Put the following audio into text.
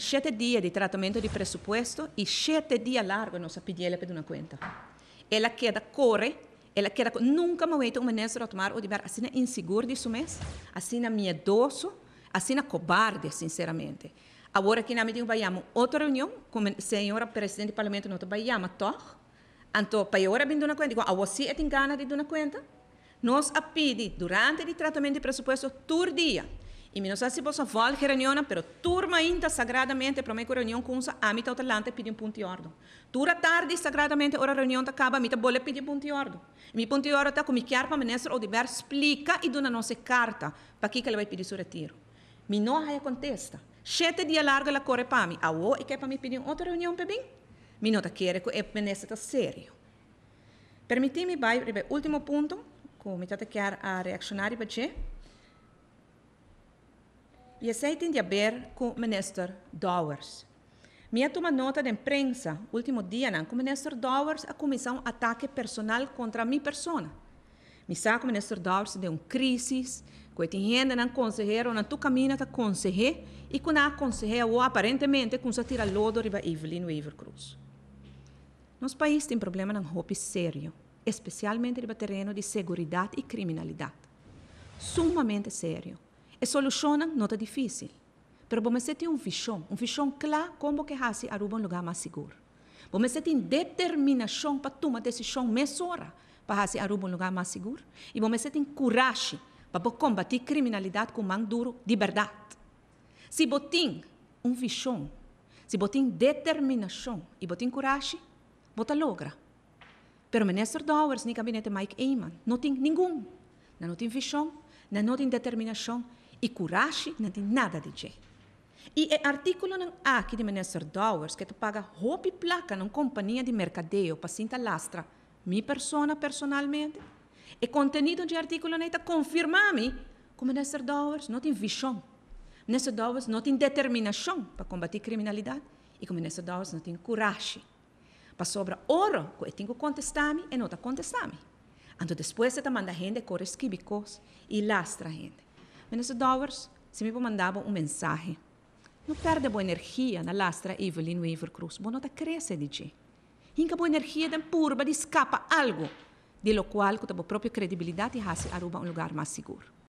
sete dias de tratamento de pressuposto e sete dias largo nossa PDL para uma conta. Ela queda corre, ela queda nunca momento um ministro a tomar ou de assim é inseguro disso mês, assim é miedoso, assim é cobarde, sinceramente. Agora que nós vamos outra reunião com a senhora presidente do parlamento, nós vamos toch. Então, para agora vem de uma conta, digo, a você é ganas de uma conta? Nós a pedi durante o tratamento de pressuposto todo dia E Minusasibos volta reuniona, pero turma inta sagradamente promeco reunião com unsa amita otalante pedi um ponto ordo. Tura tarde sagradamente ora reunião ta acaba amita bolle pedi um ponto ordo. E mi ponto ordo ta com mi chiar pa ministro o diver explica e dona nostra carta pa que ele vai pedir seu retiro. Mi não haia contesta. Sete dia larga la corre pa mi. Awo e que pa mi pedi outra reunião pe bem. Mi nota quere co e ministro ta serio. Permitimi bai ultimo punto, com mi tata chiar a reaccionare pa che. e aceitem de haver com o ministro Dowers. Minha toma nota de imprensa, último dia, né, com o ministro Dowers, a comissão ataque personal contra a minha persona. Me o ministro Dowers, de uma crise, que tinha não né, conselheiro, não né, tu caminha tá conselheiro, e com a conselheiro, ou aparentemente, com se tira lodo riba Evelyn e Cruz. Nos países tem problema não roupa sério, especialmente riba terreno de segurança e criminalidade. Sumamente sério solucionam nota difícil. Pero você tem um visão, um visão claro como que fazer Aruba um lugar mais seguro. Você tem determinação para tomar decisão mesora para fazer Aruba um lugar mais seguro. E você tem coragem para combater criminalidade com mão duro de verdade. Se você tem um visão, se você tem determinação e você tem coragem, você logra. Pero ministro Dowers, no gabinete Mike Eamon, não tem nenhum. Não tem visão, não tem determinação e coragem não tem nada de jeito. E o é artículo não há ah, aqui de menester Dowers que tu paga roupa e placa numa companhia de mercadeio para sinta lastra, minha persona personalmente. E contenido de artículo não está confirmar-me que menester Dowers não tem visão. menester Dowers não tem determinação para combater criminalidade e que Minister Dowers não tem coragem. Para sobra ouro que eu tenho que contestar-me e não está contestar-me. Então depois você tá manda gente correr esquivicos e lastra gente menos dólares, se me mandava um mensagem. Não perde boa energia na lastra Evelyn Weaver Cruz. Bonota cresce de ti. Inca boa energia da purba, de escapa algo, de lo qual, com a tua própria credibilidade, raça aruba um lugar mais seguro.